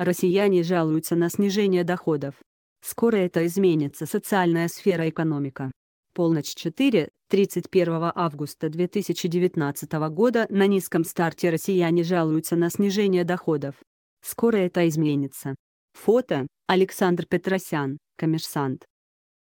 А россияне жалуются на снижение доходов. Скоро это изменится социальная сфера экономика. Полночь 4, 31 августа 2019 года на низком старте россияне жалуются на снижение доходов. Скоро это изменится. Фото Александр Петросян, коммерсант.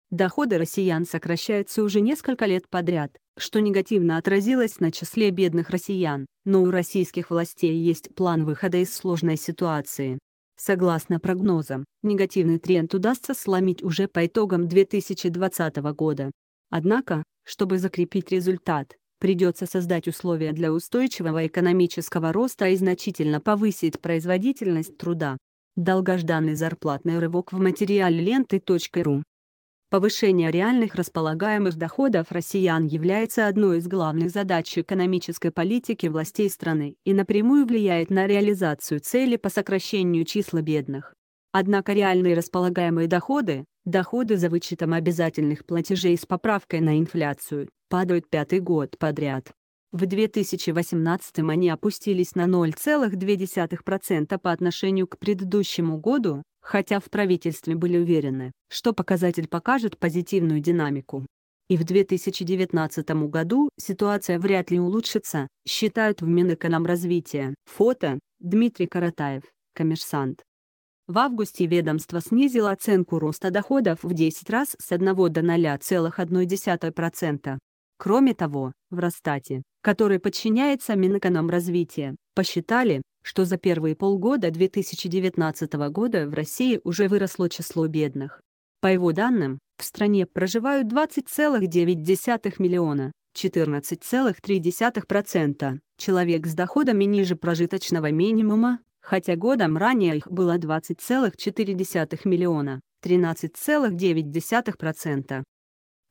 Доходы россиян сокращаются уже несколько лет подряд, что негативно отразилось на числе бедных россиян, но у российских властей есть план выхода из сложной ситуации. Согласно прогнозам, негативный тренд удастся сломить уже по итогам 2020 года. Однако, чтобы закрепить результат, придется создать условия для устойчивого экономического роста и значительно повысить производительность труда. Долгожданный зарплатный рывок в материале ленты.ру Повышение реальных располагаемых доходов россиян является одной из главных задач экономической политики властей страны и напрямую влияет на реализацию цели по сокращению числа бедных. Однако реальные располагаемые доходы, доходы за вычетом обязательных платежей с поправкой на инфляцию, падают пятый год подряд. В 2018 они опустились на 0,2% по отношению к предыдущему году, хотя в правительстве были уверены, что показатель покажет позитивную динамику. И в 2019 году ситуация вряд ли улучшится, считают в Минэкономразвития. Фото – Дмитрий Каратаев, коммерсант. В августе ведомство снизило оценку роста доходов в 10 раз с 1 до 0,1%. Кроме того, в Росстате, который подчиняется Минэкономразвития, посчитали, что за первые полгода 2019 года в России уже выросло число бедных. По его данным, в стране проживают 20,9 миллиона, 14,3% человек с доходами ниже прожиточного минимума, хотя годом ранее их было 20,4 миллиона, 13,9%.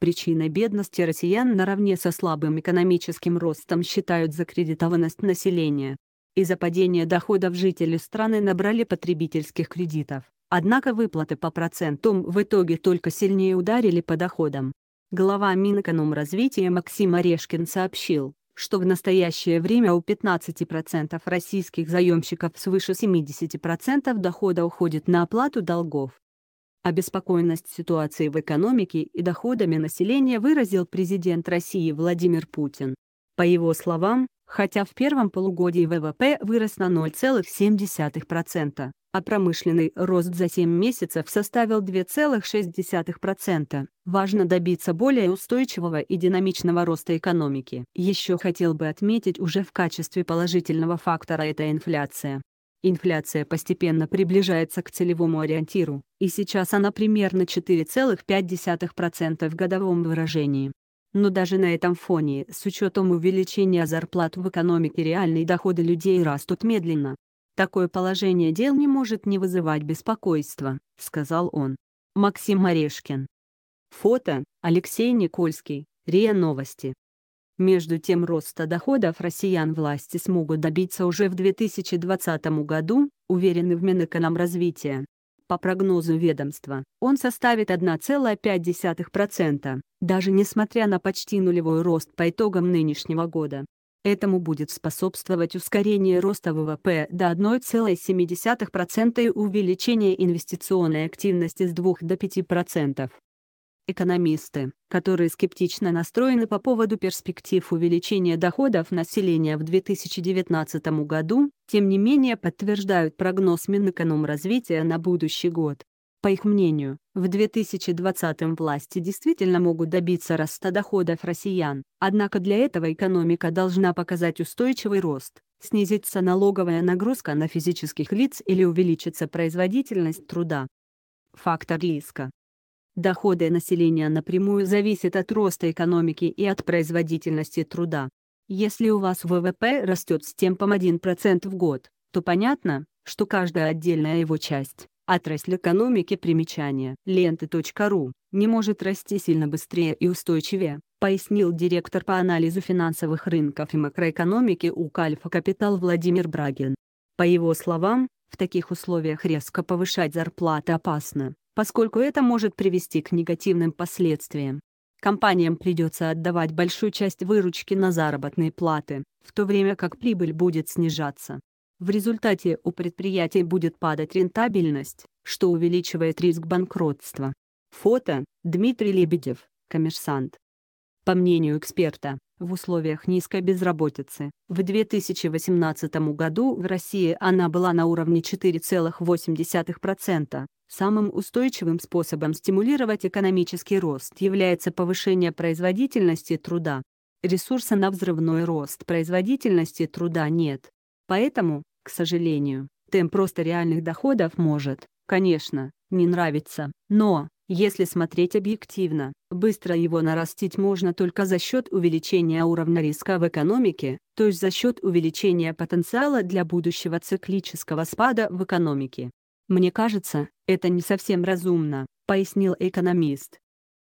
Причиной бедности россиян наравне со слабым экономическим ростом считают закредитованность населения из-за падения доходов жители страны набрали потребительских кредитов. Однако выплаты по процентам в итоге только сильнее ударили по доходам. Глава Минэкономразвития Максим Орешкин сообщил, что в настоящее время у 15% российских заемщиков свыше 70% дохода уходит на оплату долгов. Обеспокоенность ситуации в экономике и доходами населения выразил президент России Владимир Путин. По его словам, хотя в первом полугодии ВВП вырос на 0,7%, а промышленный рост за 7 месяцев составил 2,6%. Важно добиться более устойчивого и динамичного роста экономики. Еще хотел бы отметить уже в качестве положительного фактора это инфляция. Инфляция постепенно приближается к целевому ориентиру, и сейчас она примерно 4,5% в годовом выражении. Но даже на этом фоне, с учетом увеличения зарплат в экономике реальные доходы людей растут медленно. «Такое положение дел не может не вызывать беспокойства», — сказал он. Максим Орешкин. Фото Алексей Никольский, РИА Новости. Между тем роста доходов россиян власти смогут добиться уже в 2020 году, уверены в Минэкономразвития по прогнозу ведомства, он составит 1,5%, даже несмотря на почти нулевой рост по итогам нынешнего года. Этому будет способствовать ускорение роста ВВП до 1,7% и увеличение инвестиционной активности с 2 до 5%. Экономисты, которые скептично настроены по поводу перспектив увеличения доходов населения в 2019 году, тем не менее подтверждают прогноз Минэкономразвития на будущий год. По их мнению, в 2020-м власти действительно могут добиться роста доходов россиян, однако для этого экономика должна показать устойчивый рост, снизится налоговая нагрузка на физических лиц или увеличится производительность труда. Фактор риска Доходы населения напрямую зависят от роста экономики и от производительности труда. Если у вас ВВП растет с темпом 1% в год, то понятно, что каждая отдельная его часть, отрасль экономики примечания, ленты.ру, не может расти сильно быстрее и устойчивее, пояснил директор по анализу финансовых рынков и макроэкономики у Кальфа Капитал» Владимир Брагин. По его словам, в таких условиях резко повышать зарплаты опасно, поскольку это может привести к негативным последствиям. Компаниям придется отдавать большую часть выручки на заработные платы, в то время как прибыль будет снижаться. В результате у предприятий будет падать рентабельность, что увеличивает риск банкротства. Фото – Дмитрий Лебедев, коммерсант. По мнению эксперта, в условиях низкой безработицы. В 2018 году в России она была на уровне 4,8%. Самым устойчивым способом стимулировать экономический рост является повышение производительности труда. Ресурса на взрывной рост производительности труда нет. Поэтому, к сожалению, темп просто реальных доходов может, конечно, не нравиться, но, если смотреть объективно, быстро его нарастить можно только за счет увеличения уровня риска в экономике, то есть за счет увеличения потенциала для будущего циклического спада в экономике. Мне кажется, это не совсем разумно, пояснил экономист.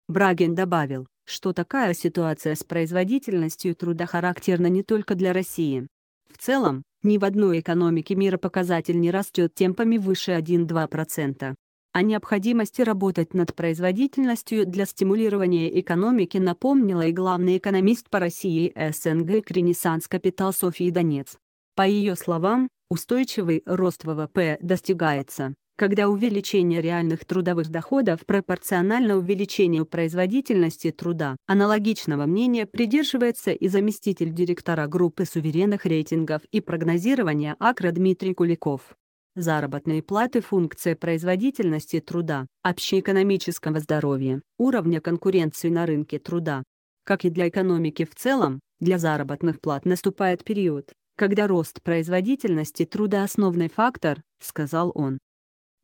Брагин добавил, что такая ситуация с производительностью труда характерна не только для России. В целом, ни в одной экономике мира показатель не растет темпами выше 1-2% о необходимости работать над производительностью для стимулирования экономики напомнила и главный экономист по России СНГ Кренесанс Капитал Софии Донец. По ее словам, устойчивый рост ВВП достигается, когда увеличение реальных трудовых доходов пропорционально увеличению производительности труда. Аналогичного мнения придерживается и заместитель директора группы суверенных рейтингов и прогнозирования АКРА Дмитрий Куликов заработной платы функция производительности труда, общеэкономического здоровья, уровня конкуренции на рынке труда. Как и для экономики в целом, для заработных плат наступает период, когда рост производительности труда основной фактор, сказал он.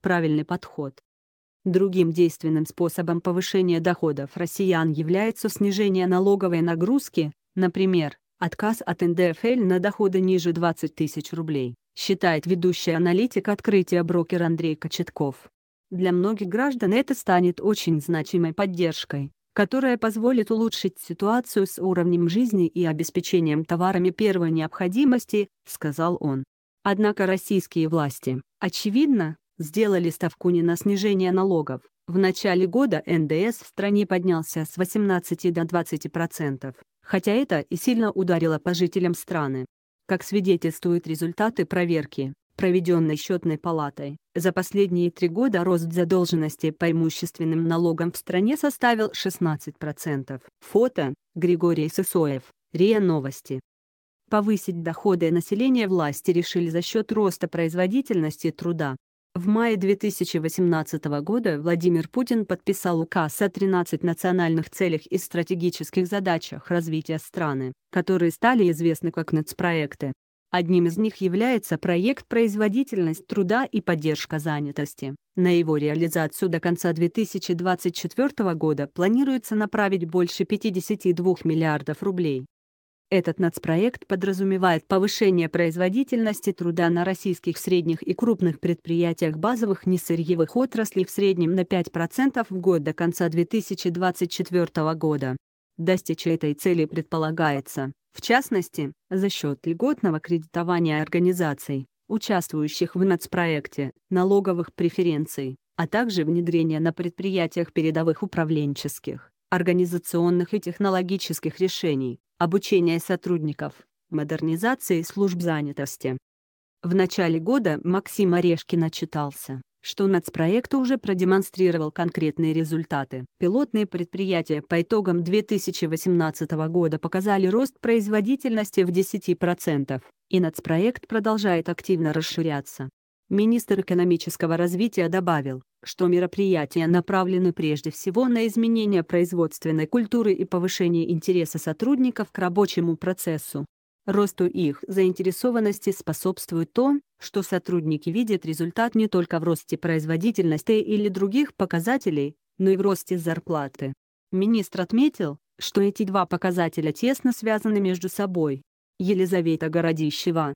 Правильный подход. Другим действенным способом повышения доходов россиян является снижение налоговой нагрузки, например, отказ от НДФЛ на доходы ниже 20 тысяч рублей считает ведущий аналитик открытия брокер Андрей Кочетков. Для многих граждан это станет очень значимой поддержкой, которая позволит улучшить ситуацию с уровнем жизни и обеспечением товарами первой необходимости, сказал он. Однако российские власти, очевидно, сделали ставку не на снижение налогов. В начале года НДС в стране поднялся с 18 до 20%, хотя это и сильно ударило по жителям страны как свидетельствуют результаты проверки, проведенной счетной палатой, за последние три года рост задолженности по имущественным налогам в стране составил 16%. Фото Григорий Сысоев, РИА Новости. Повысить доходы населения власти решили за счет роста производительности труда. В мае 2018 года Владимир Путин подписал указ о 13 национальных целях и стратегических задачах развития страны, которые стали известны как НЭЦ-проекты. Одним из них является проект «Производительность труда и поддержка занятости». На его реализацию до конца 2024 года планируется направить больше 52 миллиардов рублей. Этот нацпроект подразумевает повышение производительности труда на российских средних и крупных предприятиях базовых несырьевых отраслей в среднем на 5% в год до конца 2024 года. Достичь этой цели предполагается, в частности, за счет льготного кредитования организаций, участвующих в нацпроекте, налоговых преференций, а также внедрения на предприятиях передовых управленческих, организационных и технологических решений, обучения сотрудников, модернизации служб занятости. В начале года Максим Орешкин отчитался, что нацпроект уже продемонстрировал конкретные результаты. Пилотные предприятия по итогам 2018 года показали рост производительности в 10%, и нацпроект продолжает активно расширяться. Министр экономического развития добавил, что мероприятия направлены прежде всего на изменение производственной культуры и повышение интереса сотрудников к рабочему процессу. Росту их заинтересованности способствует то, что сотрудники видят результат не только в росте производительности или других показателей, но и в росте зарплаты. Министр отметил, что эти два показателя тесно связаны между собой. Елизавета Городищева,